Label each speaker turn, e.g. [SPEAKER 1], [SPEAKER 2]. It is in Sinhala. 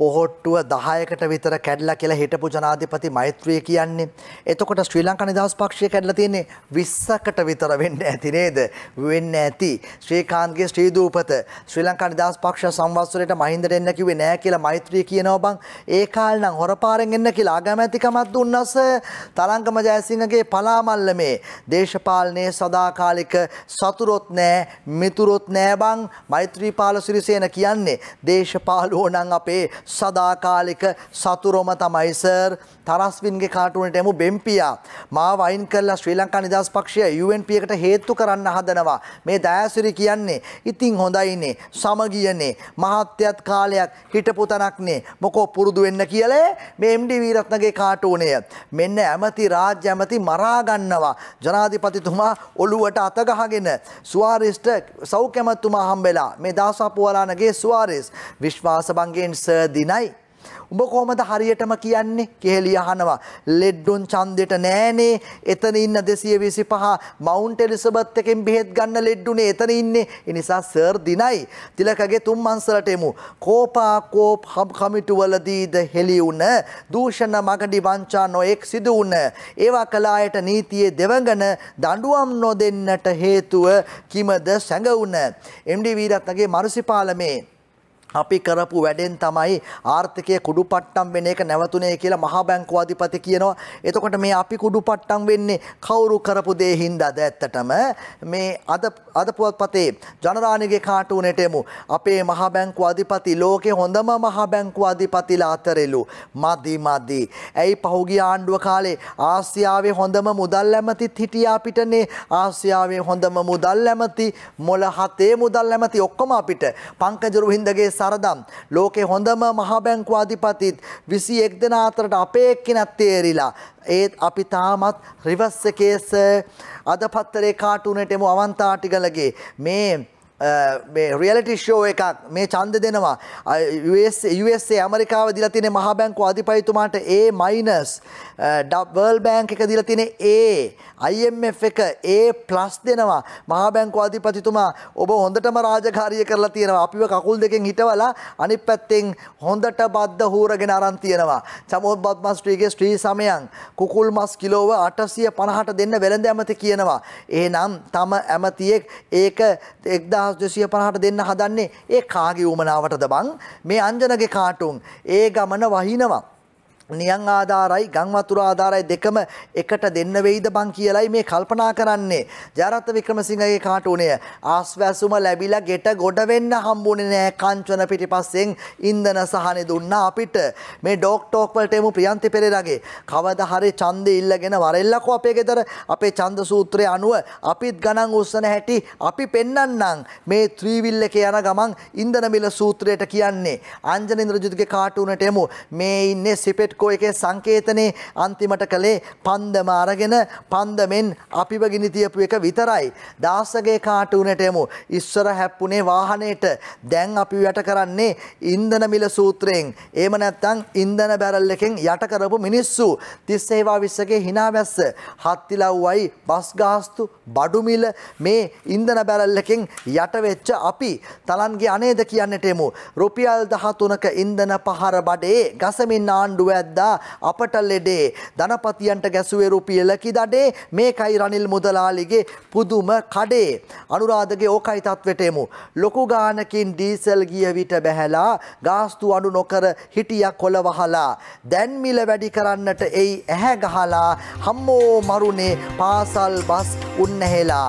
[SPEAKER 1] පොහොට්ටුව දහයකට විතර කැඩලා කියලා හිටපු ජනාධිපති මෛත්‍රිය කියන්නේ. එතකොට ශ්‍රී ලංකා නිදහස් පක්ෂය කැඩලා තියෙන්නේ 20කට විතර වෙන්න ඇති නේද? වෙන්න ඇති. ශ්‍රීකාන්ත්ගේ ශ්‍රී දූපත ශ්‍රී ලංකා නිදහස් පක්ෂ සංවත්සරයට මහින්දට එන්න කිව්වේ නෑ කියලා මෛත්‍රිය කියනවා බං. ඒ කාලේ නම් හොරපාරෙන් එන්න කියලා ආගමැතිකමක් දුන්නස තලංගම ජයසිංහගේ පලාමල්ල මේ දේශපාලනයේ සදාකාලික සතුරොත් නෑ මිතුරොත් නෑ බං මෛත්‍රීපාල සිරිසේන කියන්නේ දේශපාලුවෝ නම් අපේ සදාකාලික සතුරොම තමයි සර් තරස්වින්ගේ කාටුනට එමු බෙම්පියා මාව අයින් කරලා ශ්‍රී ලංකා නිදහස් පක්ෂය UNP එකට හේතු කරන්න හදනවා මේ දෑසිරි කියන්නේ ඉතින් හොඳයිනේ සමගියනේ මහත්යත් කාලයක් හිටපු තනක්නේ මොකෝ පුරුදු වෙන්න කියලා මේ MD වීරත්නගේ කාටුනය මෙන්න ඇමති රාජ්‍ය ඇමති මරා ගන්නවා ජනාධිපතිතුමා ඔළුවට අත ගහගෙන සුවාරිස්ට සෞඛ්‍යමත්තුමා හම්බෙලා මේ දාසපුවලානගේ සුවාරිස් විශ්වාස බංගෙන් සර් වැරදිනයි. උඹ කොහොමද හරියටම කියන්නේ කෙහෙලි අහනවා ලෙඩ්ඩුන් ඡන්දෙට නෑනේ එතන ඉන්න 225 මවුන්ට් එලිසබෙත් එකෙන් බෙහෙත් ගන්න ලෙඩ්ඩුනේ එතන ඉන්නේ ඒ නිසා සර් දිනයි තිලකගේ තුන් මන්සලට එමු කෝපා කෝප් හබ් කමිටුවලදීද හෙළි වුණ දූෂණ මගඩි වංචා නොඑක් සිදු වුණ ඒවා කලායට නීතියේ දෙවඟන දඬුවම් නොදෙන්නට හේතුව කිමද සැඟවුණ එම්ඩී වීරත්නගේ මරුසිපාලමේ අපි කරපු වැඩෙන් තමයි ආර්ථිකය කුඩුපට්ටම් වෙන එක නැවතුනේ කියලා මහා බැංකු අධිපති කියනවා. එතකොට මේ අපි කුඩුපට්ටම් වෙන්නේ කවුරු කරපු දේ හින්දාද ඇත්තටම මේ අද අද පුවත්පතේ ජනරාණිගේ කාටුනෙට එමු. අපේ මහා බැංකු අධිපති ලෝකේ හොඳම මහා බැංකු අධිපතිලා අතරෙලු. මදි මදි. ඇයි පහුගිය ආණ්ඩුව කාලේ ආසියාවේ හොඳම මුදල් ඇමතිත් හිටියා අපිටනේ. ආසියාවේ හොඳම මුදල් ඇමති මොළ හතේ මුදල් ඇමති ඔක්කොම අපිට පංකජ රුහින්දගේ සරදම් ලෝකේ හොඳම මහා බැංකු අධිපතිත් 21 දෙනා අතරට අපේ එක්කෙනක් තේරිලා ඒත් අපි තාමත් රිවර්ස් එකේස අද පත්තරේ කාටුනෙටම අවන්තාටිගලගේ මේ මේ රියලිටි ෂෝ එකක් මේ ඡන්ද දෙනවා USA ඇමරිකාව දීලා තියෙන මහා බැංකුව අධිපතිතුමාට A- World Bank එක දීලා තියෙන A IMF එක A+ දෙනවා මහා බැංකුව අධිපතිතුමා ඔබ හොඳටම රාජකාරිය කරලා තියෙනවා අපිව කකුල් දෙකෙන් හිටවලා අනිත් පැත්තෙන් හොඳට බද්ද හූරගෙන අරන් තියෙනවා සමෝත් බද්මස්ත්‍රීගේ ස්ත්‍රී සමයන් කුකුල් මස් කිලෝව 850ට දෙන්න වෙළඳ ඇමති කියනවා එහෙනම් තම ඇමතියෙක් ඒක 1000 1250ට දෙන්න හදන්නේ ඒ කාගේ උමනාවටද බං මේ අංජනගේ කාටුන් ඒ ගමන වහිනවා නියං ආධාරයි ගම් වතුර ආධාරයි දෙකම එකට දෙන්න වෙයිද බං කියලයි මේ කල්පනා කරන්නේ. ජයරත්න වික්‍රමසිංහගේ කාටුනේ ආස්වැසුම ලැබිලා ගෙට ගොඩ වෙන්න හම්බුනේ නෑ කංචන පිටිපස්සෙන් ඉන්ධන සහනේ දුන්නා අපිට. මේ ඩොක් ටොක් වලට එමු ප්‍රියන්ති පෙරේරාගේ කවදා හරි ඡන්දේ ඉල්ලගෙන වරෙල්ලකෝ අපේ ගෙදර අපේ ඡන්ද සූත්‍රයේ අනුව අපිත් ගණන් උස්සන හැටි අපි පෙන්වන්නම්. මේ ත්‍රිවිල් එකේ යන ගමන් ඉන්ධන මිල සූත්‍රයට කියන්නේ අංජන ඉන්ද්‍රජිත්ගේ කාටුනට එමු. මේ ඉන්නේ සිපෙට් ඩිට්කෝ එකේ සංකේතනේ අන්තිමට කළේ පන්දම අරගෙන පන්දමෙන් අපිව ගිනි තියපු එක විතරයි. දාසගේ කාටුනට යමු. ඉස්සර හැප්පුණේ වාහනේට. දැන් අපි යට කරන්නේ ඉන්ධන මිල සූත්‍රයෙන්. එහෙම නැත්නම් ඉන්ධන බැරල් එකෙන් යට කරපු මිනිස්සු 36 20 hina වැස්ස. හත් ඉලව්වයි බස් ගාස්තු බඩු මිල මේ ඉන්ධන බැරල් එකෙන් යට වෙච්ච අපි තලන්ගේ අනේද කියන්නට එමු. රුපියල් 13ක ඉන්ධන පහර බඩේ ගසමින් ආණ්ඩුව ඇද වැද්දා අපට ලෙඩේ ධනපතියන්ට ගැසුවේ රුපියල ලකිදඩේ මේකයි රනිල් මුදලාලිගේ පුදුම කඩේ අනුරාධගේ ඕකයි තත්වෙට එමු ලොකු ගානකින් ඩීසල් ගිය විට බැහැලා ගාස්තු අඩු නොකර හිටිය කොළ වහලා දැන් මිල වැඩි කරන්නට එයි ඇහැ ගහලා හම්මෝ මරුනේ පාසල් බස් උන්නහෙලා